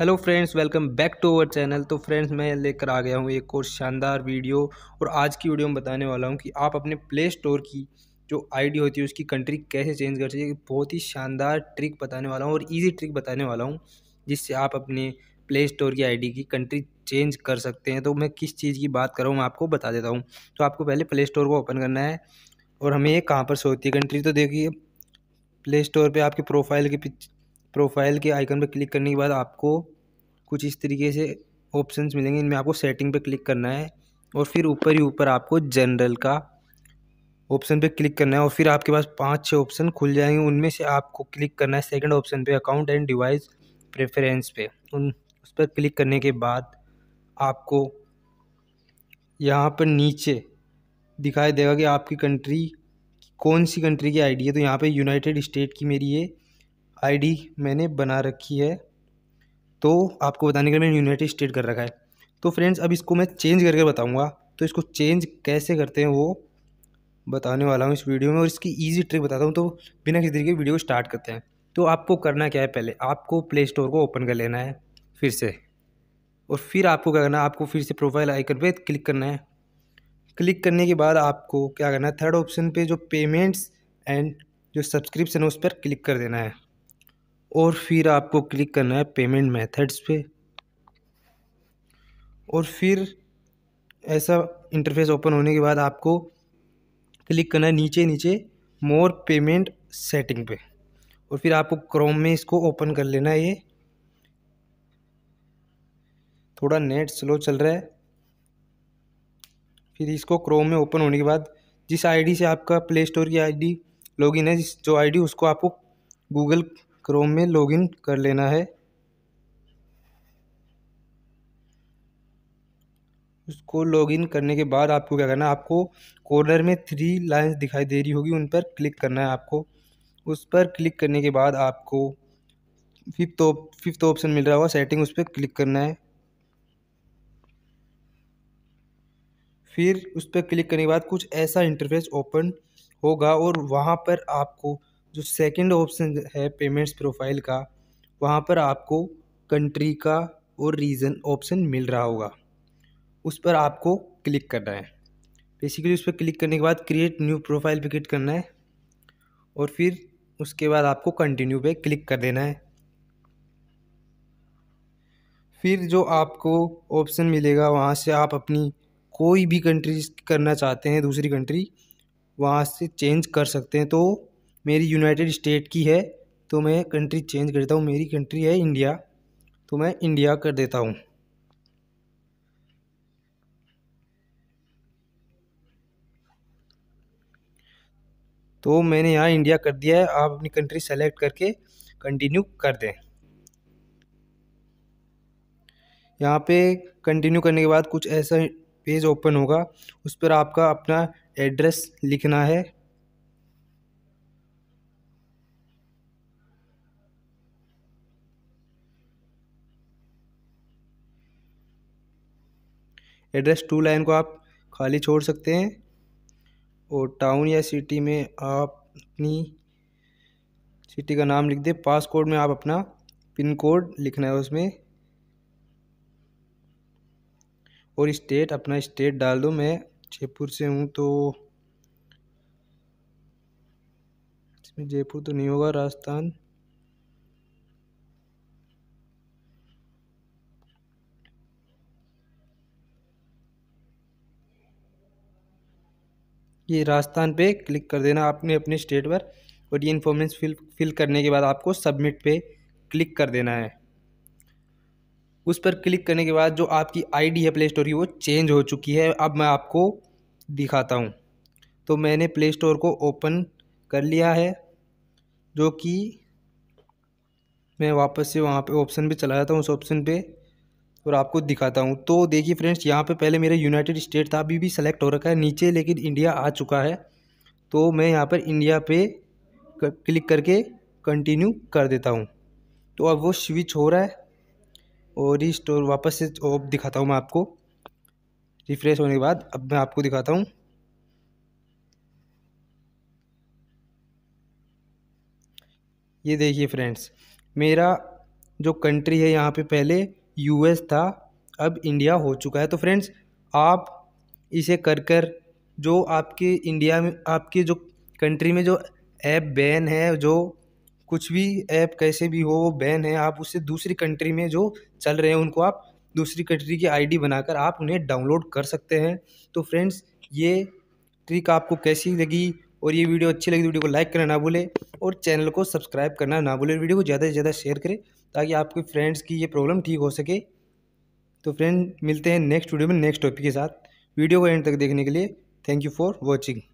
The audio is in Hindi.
hello friends welcome back to our channel तो फ्रेंड्स मैं लेकर आ गया हूँ एक और शानदार वीडियो और आज की वीडियो में बताने वाला हूँ कि आप अपने प्ले स्टोर की जो आईडी होती है उसकी कंट्री कैसे चेंज कर सकते बहुत ही शानदार ट्रिक बताने वाला हूँ और इजी ट्रिक बताने वाला हूँ जिससे आप अपने प्ले स्टोर की आई की कंट्री चेंज कर सकते हैं तो मैं किस चीज़ की बात कर रहा हूँ मैं आपको बता देता हूँ तो आपको पहले प्ले स्टोर को ओपन करना है और हमें ये कहाँ पर सोती है कंट्री तो देखिए प्ले स्टोर पर आपकी प्रोफाइल के प्रोफाइल के आइकन पर क्लिक करने के बाद आपको कुछ इस तरीके से ऑप्शंस मिलेंगे इनमें आपको सेटिंग पर क्लिक करना है और फिर ऊपर ही ऊपर आपको जनरल का ऑप्शन पे क्लिक करना है और फिर आपके पास पांच छः ऑप्शन खुल जाएंगे उनमें से आपको क्लिक करना है सेकंड ऑप्शन पे अकाउंट एंड डिवाइस प्रेफरेंस पे उन उस पर क्लिक करने के बाद आपको यहाँ पर नीचे दिखाई देगा कि आपकी कंट्री कौन सी कंट्री की आईडी है तो यहाँ पे यूनाइटेड स्टेट की मेरी ये आईडी मैंने बना रखी है तो आपको बताने के लिए मैंने यूनाइटेड स्टेट कर रखा है तो फ्रेंड्स अब इसको मैं चेंज करके बताऊंगा तो इसको चेंज कैसे करते हैं वो बताने वाला हूँ इस वीडियो में और इसकी ईजी ट्रिक बताता हूँ तो बिना किसी तरीके वीडियो स्टार्ट करते हैं तो आपको करना क्या है पहले आपको प्ले स्टोर को ओपन कर लेना है फिर से और फिर आपको क्या करना है आपको फिर से प्रोफाइल आइकन पे क्लिक करना है क्लिक करने के बाद आपको क्या करना है थर्ड ऑप्शन पे जो पेमेंट्स एंड जो सब्सक्रिप्शन है उस पर क्लिक कर देना है और फिर आपको क्लिक करना है पेमेंट मेथड्स पे और फिर ऐसा इंटरफेस ओपन होने के बाद आपको क्लिक करना है नीचे नीचे मोर पेमेंट सेटिंग पे और फिर आपको क्रोम में इसको ओपन कर लेना है ये थोड़ा नेट स्लो चल रहा है फिर इसको क्रोम में ओपन होने के बाद जिस आईडी से आपका प्ले स्टोर की आईडी लॉगिन है जिस जो आईडी उसको आपको गूगल क्रोम में लॉगिन कर लेना है उसको लॉगिन करने के बाद आपको क्या करना है आपको कॉर्नर में थ्री लाइंस दिखाई दे रही होगी उन पर क्लिक करना है आपको उस पर क्लिक करने के बाद आपको फिफ्थ ऑप फिफ्थ ऑप्शन मिल रहा होगा सेटिंग उस पर क्लिक करना है फिर उस पर क्लिक करने के बाद कुछ ऐसा इंटरफेस ओपन होगा और वहाँ पर आपको जो सेकंड ऑप्शन है पेमेंट्स प्रोफाइल का वहाँ पर आपको कंट्री का और रीज़न ऑप्शन मिल रहा होगा उस पर आपको क्लिक करना है बेसिकली उस पर क्लिक करने के बाद क्रिएट न्यू प्रोफाइल पर क्लिक करना है और फिर उसके बाद आपको कंटिन्यू पे क्लिक कर देना है फिर जो आपको ऑप्शन मिलेगा वहाँ से आप अपनी कोई भी कंट्री करना चाहते हैं दूसरी कंट्री वहाँ से चेंज कर सकते हैं तो मेरी यूनाइटेड स्टेट की है तो मैं कंट्री चेंज करता हूँ मेरी कंट्री है इंडिया तो मैं इंडिया कर देता हूँ तो मैंने यहाँ इंडिया कर दिया है आप अपनी कंट्री सेलेक्ट करके कंटिन्यू कर दें यहाँ पे कंटिन्यू करने के बाद कुछ ऐसा पेज ओपन होगा उस पर आपका अपना एड्रेस लिखना है एड्रेस टू लाइन को आप खाली छोड़ सकते हैं और टाउन या सिटी में आप अपनी सिटी का नाम लिख दें पास कोड में आप अपना पिन कोड लिखना है उसमें और स्टेट अपना स्टेट डाल दो मैं जयपुर से हूँ तो इसमें जयपुर तो नहीं होगा राजस्थान ये राजस्थान पे क्लिक कर देना आपने अपने स्टेट पर और ये इन्फॉर्मेशन फिल फिल करने के बाद आपको सबमिट पे क्लिक कर देना है उस पर क्लिक करने के बाद जो आपकी आईडी है प्ले स्टोर की वो चेंज हो चुकी है अब मैं आपको दिखाता हूँ तो मैंने प्ले स्टोर को ओपन कर लिया है जो कि मैं वापस से वहाँ पे ऑप्शन पे चला जाता हूँ उस ऑप्शन पे और आपको दिखाता हूँ तो देखिए फ्रेंड्स यहाँ पे पहले मेरा यूनाइटेड स्टेट था अभी भी सेलेक्ट हो रखा है नीचे लेकिन इंडिया आ चुका है तो मैं यहाँ पर इंडिया पे क्लिक करके कंटिन्यू कर देता हूँ तो अब वो स्विच हो रहा है और रिस्टोर वापस से ऑफ दिखाता हूँ मैं आपको रिफ्रेश होने के बाद अब मैं आपको दिखाता हूँ ये देखिए फ्रेंड्स मेरा जो कंट्री है यहाँ पे पहले यूएस था अब इंडिया हो चुका है तो फ्रेंड्स आप इसे कर कर जो आपके इंडिया में आपके जो कंट्री में जो ऐप बैन है जो कुछ भी ऐप कैसे भी हो वो बैन है आप उससे दूसरी कंट्री में जो चल रहे हैं उनको आप दूसरी कंट्री की आईडी बनाकर आप उन्हें डाउनलोड कर सकते हैं तो फ्रेंड्स ये ट्रिक आपको कैसी लगी और ये वीडियो अच्छी लगी तो वीडियो को लाइक करना ना भूले और चैनल को सब्सक्राइब करना ना भूले वीडियो को ज़्यादा से ज़्यादा शेयर करें ताकि आपके फ्रेंड्स की ये प्रॉब्लम ठीक हो सके तो फ्रेंड मिलते हैं नेक्स्ट वीडियो में नेक्स्ट टॉपिक के साथ वीडियो को एंड तक देखने के लिए थैंक यू फॉर वॉचिंग